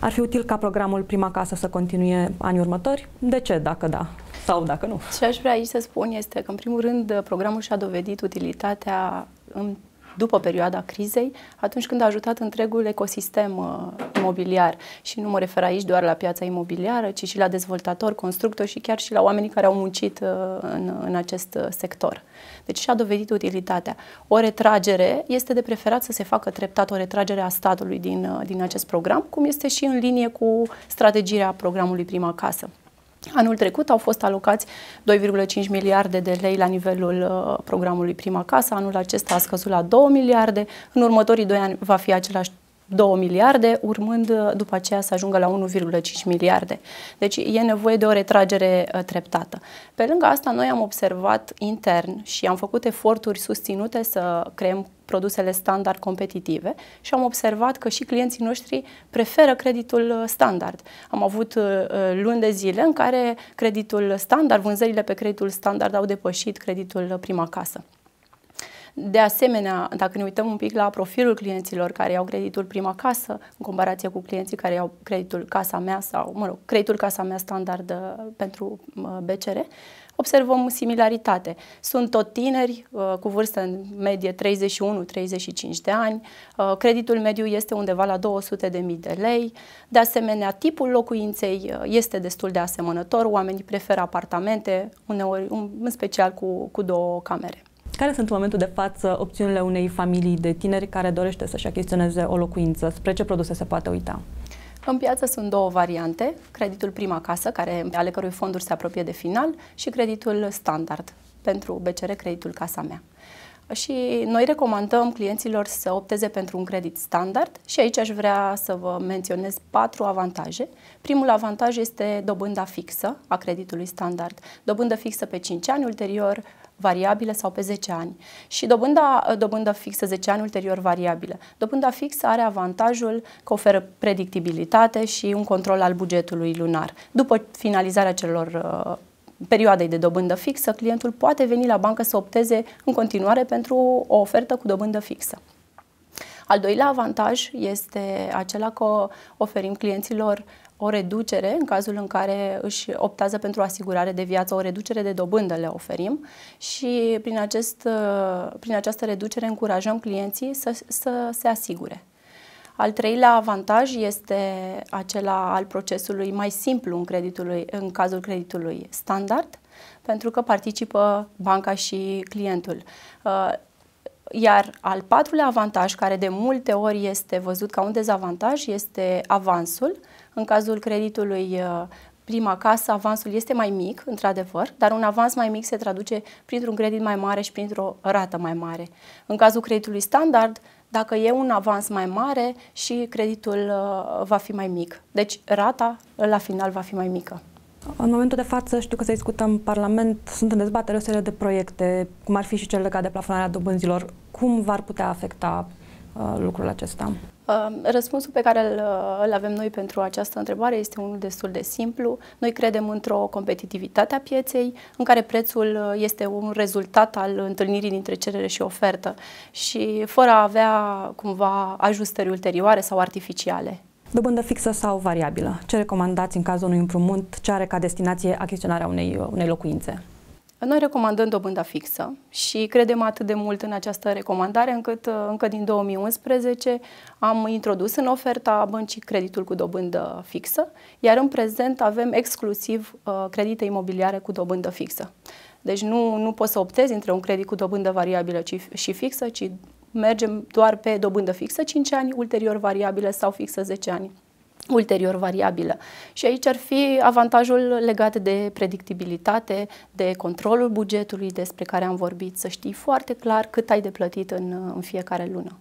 Ar fi util ca programul Prima Casă să continue anii următori? De ce, dacă da? Sau dacă nu? Ce aș vrea aici să spun este că, în primul rând, programul și-a dovedit utilitatea în după perioada crizei, atunci când a ajutat întregul ecosistem uh, imobiliar. Și nu mă refer aici doar la piața imobiliară, ci și la dezvoltatori, constructori și chiar și la oamenii care au muncit uh, în, în acest uh, sector. Deci și-a dovedit utilitatea. O retragere este de preferat să se facă treptat o retragere a statului din, uh, din acest program, cum este și în linie cu strategia programului Prima Casă. Anul trecut au fost alocați 2,5 miliarde de lei la nivelul uh, programului Prima Casa, anul acesta a scăzut la 2 miliarde, în următorii doi ani va fi același 2 miliarde, urmând uh, după aceea să ajungă la 1,5 miliarde. Deci e nevoie de o retragere uh, treptată. Pe lângă asta, noi am observat intern și am făcut eforturi susținute să creăm produsele standard competitive și am observat că și clienții noștri preferă creditul uh, standard. Am avut luni de zile în care creditul standard, vânzările pe creditul standard au depășit creditul prima casă. De asemenea, dacă ne uităm un pic la profilul clienților care iau creditul prima casă, în comparație cu clienții care iau creditul casa mea sau, mă rog, creditul casa mea standard uh, pentru uh, BCR, observăm similaritate. Sunt tot tineri, uh, cu vârstă în medie 31-35 de ani, creditul mediu este undeva la 200.000 de lei, de asemenea tipul locuinței este destul de asemănător, oamenii preferă apartamente, uneori, în special cu, cu două camere. Care sunt în momentul de față opțiunile unei familii de tineri care dorește să-și achiziționeze o locuință? Spre ce produse se poate uita? În piață sunt două variante, creditul prima casă, care, ale cărui fonduri se apropie de final, și creditul standard, pentru BCR, creditul casa mea și noi recomandăm clienților să opteze pentru un credit standard și aici aș vrea să vă menționez patru avantaje. Primul avantaj este dobânda fixă a creditului standard, dobândă fixă pe 5 ani, ulterior variabilă sau pe 10 ani. Și dobânda, dobânda fixă 10 ani, ulterior variabilă. Dobânda fixă are avantajul că oferă predictibilitate și un control al bugetului lunar după finalizarea celor uh, perioadei de dobândă fixă, clientul poate veni la bancă să opteze în continuare pentru o ofertă cu dobândă fixă. Al doilea avantaj este acela că oferim clienților o reducere în cazul în care își optează pentru asigurare de viață, o reducere de dobândă le oferim și prin, acest, prin această reducere încurajăm clienții să, să se asigure. Al treilea avantaj este acela al procesului mai simplu în, creditului, în cazul creditului standard, pentru că participă banca și clientul. Uh, iar al patrulea avantaj, care de multe ori este văzut ca un dezavantaj, este avansul. În cazul creditului uh, prima casă, avansul este mai mic, într-adevăr, dar un avans mai mic se traduce printr-un credit mai mare și printr-o rată mai mare. În cazul creditului standard, dacă e un avans mai mare și creditul uh, va fi mai mic. Deci rata uh, la final va fi mai mică. În momentul de față știu că se discută în Parlament, sunt în dezbatere o serie de proiecte, cum ar fi și cel legat de plafonarea dobânzilor. Cum v-ar putea afecta uh, lucrul acesta? Ehm, răspunsul pe care îl avem noi pentru această întrebare este unul destul de simplu. Noi credem într-o competitivitate a pieței, în care prețul uh, este un rezultat al întâlnirii dintre cerere și ofertă și fără a avea cumva ajustări ulterioare sau artificiale. Dobândă fixă sau variabilă? Ce recomandați în cazul unui împrumut ce are ca destinație achiziționarea unei, uh, unei locuințe? Noi recomandăm dobânda fixă și credem atât de mult în această recomandare încât uh, încă din 2011 am introdus în oferta băncii creditul cu dobândă fixă, iar în prezent avem exclusiv uh, credite imobiliare cu dobândă fixă. Deci nu, nu poți să optezi între un credit cu dobândă variabilă și fixă, ci mergem doar pe dobândă fixă 5 ani, ulterior variabilă sau fixă 10 ani ulterior variabilă. Și aici ar fi avantajul legat de predictibilitate, de controlul bugetului despre care am vorbit, să știi foarte clar cât ai de plătit în, în fiecare lună.